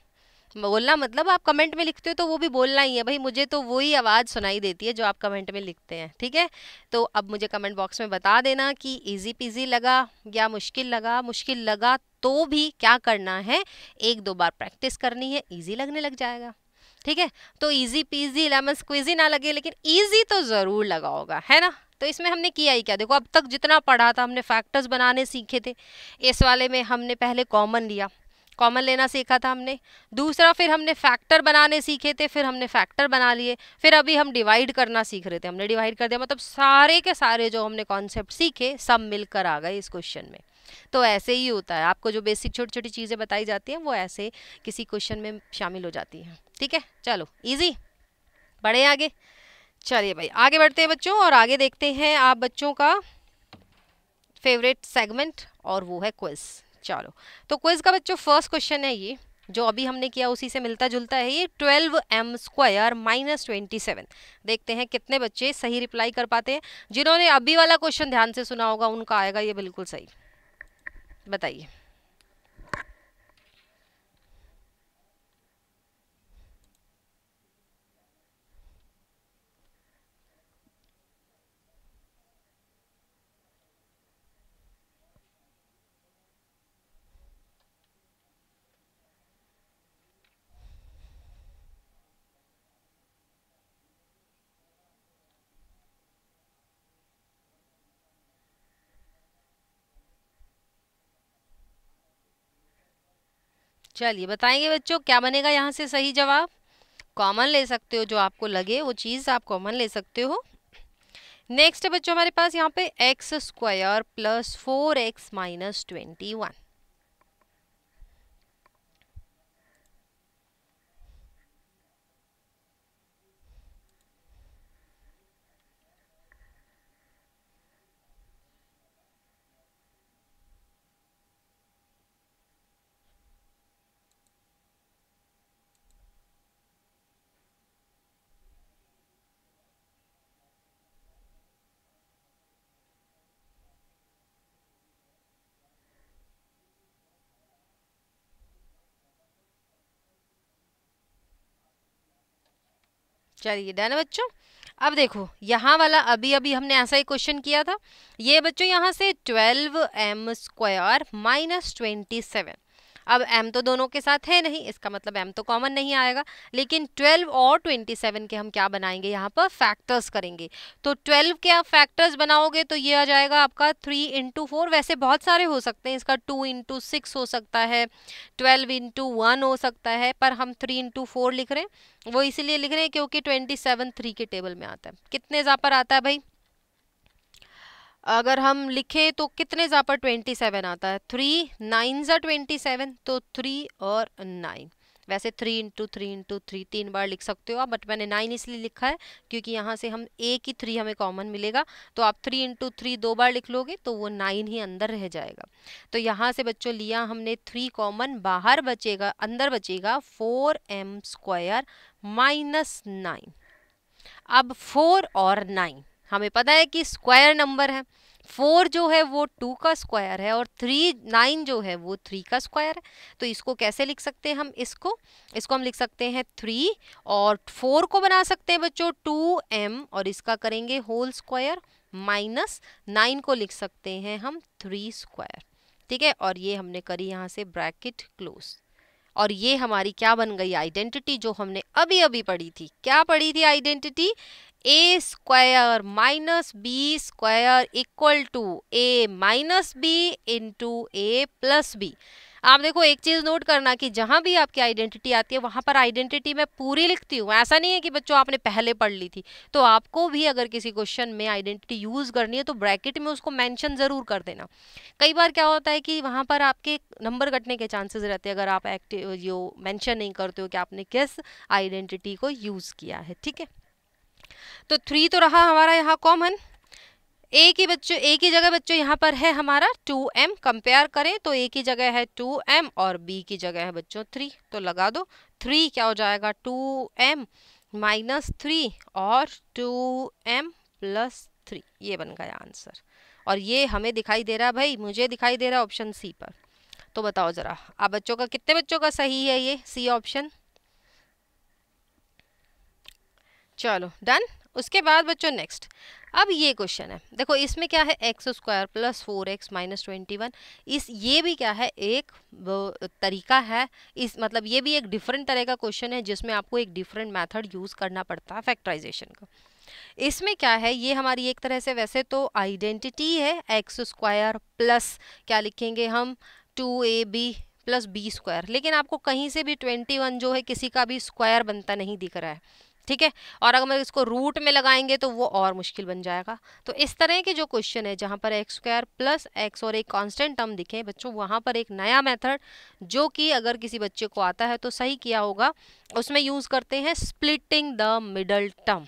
Speaker 1: बोलना मतलब आप कमेंट में लिखते हो तो वो भी बोलना ही है भाई मुझे तो वही आवाज़ सुनाई देती है जो आप कमेंट में लिखते हैं ठीक है तो अब मुझे कमेंट बॉक्स में बता देना कि ईजी पीजी लगा या मुश्किल लगा मुश्किल लगा तो भी क्या करना है एक दो बार प्रैक्टिस करनी है ईजी लगने लग जाएगा ठीक है तो ईजी पीजी लेमन स्क्विजी ना लगे लेकिन ईजी तो ज़रूर लगा होगा है ना तो इसमें हमने किया ही क्या देखो अब तक जितना पढ़ा था हमने फैक्टर्स बनाने सीखे थे इस वाले में हमने पहले कॉमन लिया कॉमन लेना सीखा था हमने दूसरा फिर हमने फैक्टर बनाने सीखे थे फिर हमने फैक्टर बना लिए फिर अभी हम डिवाइड करना सीख रहे थे हमने डिवाइड कर दिया मतलब सारे के सारे जो हमने कॉन्सेप्ट सीखे सब मिलकर आ गए इस क्वेश्चन में तो ऐसे ही होता है आपको जो बेसिक छोटी छोटी चीज़ें बताई जाती हैं वो ऐसे किसी क्वेश्चन में शामिल हो जाती हैं ठीक है चलो ईजी बढ़े आगे चलिए भाई आगे बढ़ते हैं बच्चों और आगे देखते हैं आप बच्चों का फेवरेट सेगमेंट और वो है क्विज़ चलो तो क्विज का बच्चों फर्स्ट क्वेश्चन है ये जो अभी हमने किया उसी से मिलता जुलता है ये twelve m square minus twenty seven देखते हैं कितने बच्चे सही रिप्लाई कर पाते हैं जिन्होंने अभी वाला क्वेश्चन ध्यान से सुना होगा उनका आएगा ये बिल्कुल सही बताइए चलिए बताएंगे बच्चों क्या बनेगा यहाँ से सही जवाब कॉमन ले सकते हो जो आपको लगे वो चीज़ आप कॉमन ले सकते हो नेक्स्ट बच्चों हमारे पास यहाँ पे x square plus four x minus twenty one चलिए डन बच्चों अब देखो यहाँ वाला अभी अभी हमने ऐसा ही क्वेश्चन किया था ये बच्चों यहाँ से twelve m square minus twenty seven अब एम तो दोनों के साथ है नहीं इसका मतलब एम तो कॉमन नहीं आएगा लेकिन 12 और 27 के हम क्या बनाएंगे यहाँ पर फैक्टर्स करेंगे तो 12 के आप फैक्टर्स बनाओगे तो ये आ जाएगा आपका 3 इंटू फोर वैसे बहुत सारे हो सकते हैं इसका 2 इंटू सिक्स हो सकता है 12 इंटू वन हो सकता है पर हम 3 इंटू फोर लिख रहे हैं वो इसीलिए लिख रहे हैं क्योंकि ट्वेंटी सेवन थ्री के टेबल में आता है कितने जहाँ पर आता है भाई अगर हम लिखें तो कितने ज़ा पर ट्वेंटी सेवन आता है थ्री नाइन ज़ा ट्वेंटी सेवन तो थ्री और नाइन वैसे three into three into three तीन बार लिख सकते हो आप बट मैंने नाइन इसलिए लिखा है क्योंकि यहाँ से हम एक ही थ्री हमें कॉमन मिलेगा तो आप थ्री इंटू थ्री दो बार लिख लोगे तो वो नाइन ही अंदर रह जाएगा तो यहाँ से बच्चों लिया हमने थ्री कॉमन बाहर बचेगा अंदर बचेगा four m square minus nine अब फोर और नाइन हमें पता है कि स्क्वायर नंबर है फोर जो है वो टू का स्क्वायर है और थ्री नाइन जो है वो थ्री का स्क्वायर है तो इसको कैसे लिख सकते हैं हम इसको इसको हम लिख सकते हैं थ्री और फोर को बना सकते हैं बच्चों टू एम और इसका करेंगे होल स्क्वायर माइनस नाइन को लिख सकते हैं हम थ्री स्क्वायर ठीक है और ये हमने करी यहाँ से ब्रैकेट क्लोज और ये हमारी क्या बन गई आइडेंटिटी जो हमने अभी अभी पढ़ी थी क्या पढ़ी थी identity a square minus b square equal to a minus b into a plus b आप देखो एक चीज़ नोट करना कि जहाँ भी आपकी आइडेंटिटी आती है वहाँ पर आइडेंटिटी मैं पूरी लिखती हूँ ऐसा नहीं है कि बच्चों आपने पहले पढ़ ली थी तो आपको भी अगर किसी क्वेश्चन में आइडेंटिटी यूज़ करनी है तो ब्रैकेट में उसको मेंशन ज़रूर कर देना कई बार क्या होता है कि वहाँ पर आपके नंबर कटने के चांसेस रहते हैं अगर आप एक्टिव यो मैंशन नहीं करते हो कि आपने किस आइडेंटिटी को यूज़ किया है ठीक है तो थ्री तो रहा हमारा यहाँ कॉमन ए की बच्चों ए की जगह बच्चों यहाँ पर है हमारा टू एम कंपेयर करें तो ए की जगह है टू एम और बी की जगह है बच्चों थ्री तो लगा दो थ्री क्या हो जाएगा टू एम माइनस थ्री और टू एम प्लस थ्री ये बन गया आंसर और ये हमें दिखाई दे रहा भाई मुझे दिखाई दे रहा ऑप्शन सी पर तो बताओ ज़रा आप बच्चों का कितने बच्चों का सही है ये सी ऑप्शन चलो डन उसके बाद बच्चों नेक्स्ट अब ये क्वेश्चन है देखो इसमें क्या है x square plus four x minus twenty one इस ये भी क्या है एक तरीका है इस मतलब ये भी एक डिफरेंट तरह का क्वेश्चन है जिसमें आपको एक डिफरेंट मेथड यूज़ करना पड़ता है फैक्टराइजेशन का इसमें क्या है ये हमारी एक तरह से वैसे तो आइडेंटिटी है एक्स स्क्वायर प्लस क्या लिखेंगे हम two a b plus b square लेकिन आपको कहीं से भी ट्वेंटी वन जो है किसी का भी स्क्वायर बनता नहीं दिख रहा है ठीक है और अगर मैं इसको रूट में लगाएंगे तो वो और मुश्किल बन जाएगा तो इस तरह के जो क्वेश्चन है जहाँ पर एक्स स्क्वायर प्लस एक्स और एक कांस्टेंट टर्म दिखे बच्चों वहाँ पर एक नया मेथड जो कि अगर किसी बच्चे को आता है तो सही किया होगा उसमें यूज़ करते हैं splitting the middle term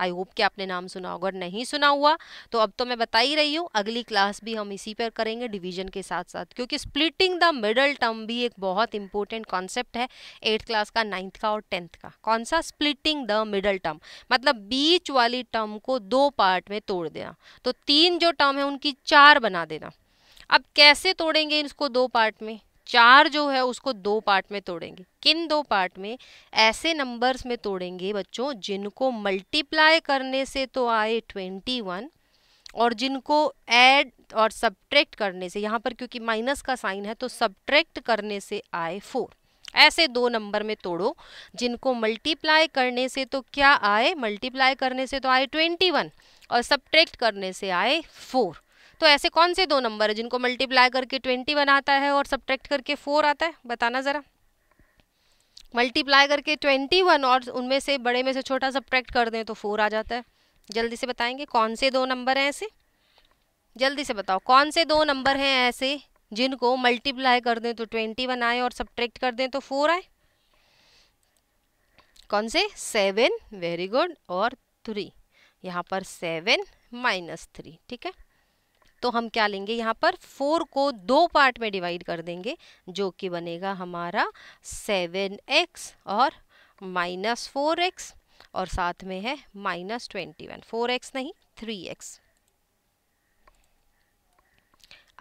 Speaker 1: I hope कि आपने नाम सुना होगा अगर नहीं सुना हुआ तो अब तो मैं बता ही रही हूँ अगली क्लास भी हम इसी पर करेंगे डिवीजन के साथ साथ क्योंकि स्प्लिटिंग द मिडल टर्म भी एक बहुत इंपॉर्टेंट कॉन्सेप्ट है एट्थ क्लास का नाइन्थ का और टेंथ का कौन सा स्प्लिटिंग द मिडल टर्म मतलब बीच वाली टर्म को दो पार्ट में तोड़ देना तो तीन जो टर्म है उनकी चार बना देना अब कैसे तोड़ेंगे इसको दो पार्ट में चार जो है उसको दो पार्ट में तोड़ेंगे किन दो पार्ट में ऐसे नंबर्स में तोड़ेंगे बच्चों जिनको मल्टीप्लाई करने से तो आए ट्वेंटी वन और जिनको ऐड और सब्ट्रैक्ट करने से यहाँ पर क्योंकि माइनस का साइन है तो सब्ट्रैक्ट करने से आए फोर ऐसे दो नंबर में तोड़ो जिनको मल्टीप्लाई करने से तो क्या आए मल्टीप्लाई करने से तो आए ट्वेंटी वन और सब्ट्रैक्ट करने से आए फोर तो ऐसे कौन से दो नंबर है जिनको मल्टीप्लाई करके ट्वेंटी वन आता है और सब्ट्रैक्ट करके फोर आता है बताना ज़रा मल्टीप्लाई करके ट्वेंटी वन और उनमें से बड़े में से छोटा सब्ट्रैक्ट कर दें तो फोर आ जाता है जल्दी से बताएंगे कौन से दो नंबर हैं ऐसे जल्दी से बताओ कौन से दो नंबर हैं ऐसे जिनको मल्टीप्लाई कर दें तो ट्वेंटी वन आए और सब्ट्रैक्ट कर दें तो फोर आए कौन से सेवन वेरी गुड और थ्री यहाँ पर सेवन माइनस थ्री ठीक है तो हम क्या लेंगे यहाँ पर फोर को दो पार्ट में डिवाइड कर देंगे जो कि बनेगा हमारा सेवन एक्स और माइनस फोर एक्स और साथ में है minus twenty one four x नहीं थ्री एक्स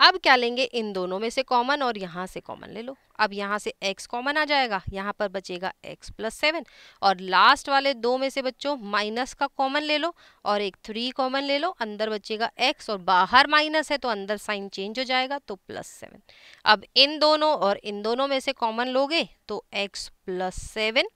Speaker 1: अब क्या लेंगे इन दोनों में से कॉमन और यहाँ से कॉमन ले लो अब यहाँ से x कॉमन आ जाएगा यहाँ पर बचेगा x प्लस सेवन और लास्ट वाले दो में से बच्चों माइनस का कॉमन ले लो और एक थ्री कॉमन ले लो अंदर बचेगा x और बाहर माइनस है तो अंदर साइन चेंज हो जाएगा तो प्लस सेवन अब इन दोनों और इन दोनों में से कॉमन लोगे तो x प्लस सेवन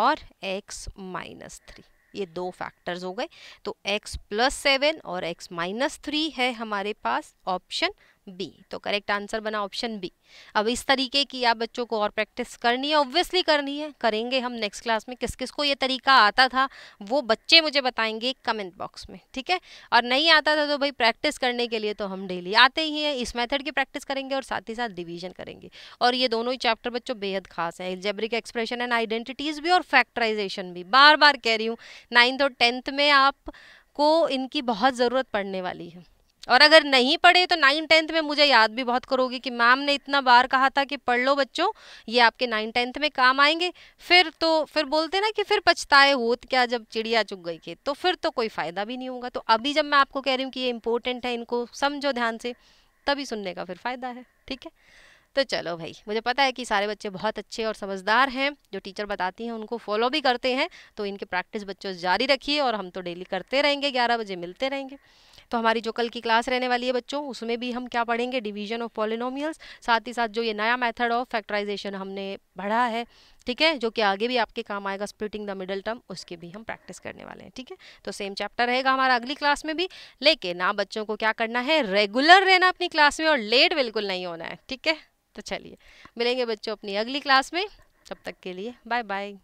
Speaker 1: और x माइनस थ्री ये दो फैक्टर्स हो गए तो x प्लस सेवन और x माइनस थ्री है हमारे पास ऑप्शन बी तो करेक्ट आंसर बना ऑप्शन बी अब इस तरीके की आप बच्चों को और प्रैक्टिस करनी है ऑब्वियसली करनी है करेंगे हम नेक्स्ट क्लास में किस किस को ये तरीका आता था वो बच्चे मुझे बताएंगे कमेंट बॉक्स में ठीक है और नहीं आता था तो भाई प्रैक्टिस करने के लिए तो हम डेली आते ही हैं इस मेथड की प्रैक्टिस करेंगे और साथ ही साथ डिवीजन करेंगे और ये दोनों ही चैप्टर बच्चों बेहद खास है एल्जेब्रिक एक्सप्रेशन एंड आइडेंटिटीज़ भी और फैक्टराइजेशन भी बार बार कह रही हूँ नाइन्थ और टेंथ में आप को इनकी बहुत ज़रूरत पड़ने वाली है और अगर नहीं पढ़े तो नाइन टेंथ में मुझे याद भी बहुत करोगे कि मैम ने इतना बार कहा था कि पढ़ लो बच्चों ये आपके नाइन टेंथ में काम आएंगे फिर तो फिर बोलते ना कि फिर पछताए हो क्या जब चिड़िया चुग गई खेत तो फिर तो कोई फ़ायदा भी नहीं होगा तो अभी जब मैं आपको कह रही हूँ कि ये इंपॉर्टेंट है इनको समझो ध्यान से तभी सुनने का फिर फ़ायदा है ठीक है तो चलो भाई मुझे पता है कि सारे बच्चे बहुत अच्छे और समझदार हैं जो टीचर बताती हैं उनको फॉलो भी करते हैं तो इनकी प्रैक्टिस बच्चों जारी रखिए और हम तो डेली करते रहेंगे ग्यारह बजे मिलते रहेंगे तो हमारी जो कल की क्लास रहने वाली है बच्चों उसमें भी हम क्या पढ़ेंगे डिवीजन ऑफ पॉलिनोमियल्स साथ ही साथ जो ये नया मेथड ऑफ फैक्टराइजेशन हमने पढ़ा है ठीक है जो कि आगे भी आपके काम आएगा स्प्लिटिंग द मिडल टर्म उसकी भी हम प्रैक्टिस करने वाले हैं ठीक है तो सेम चैप्टर रहेगा हमारा अगली क्लास में भी लेकिन आप बच्चों को क्या करना है रेगुलर रहना अपनी क्लास में और लेट बिल्कुल नहीं होना है ठीक है तो चलिए मिलेंगे बच्चों अपनी अगली क्लास में तब तक के लिए बाय बाय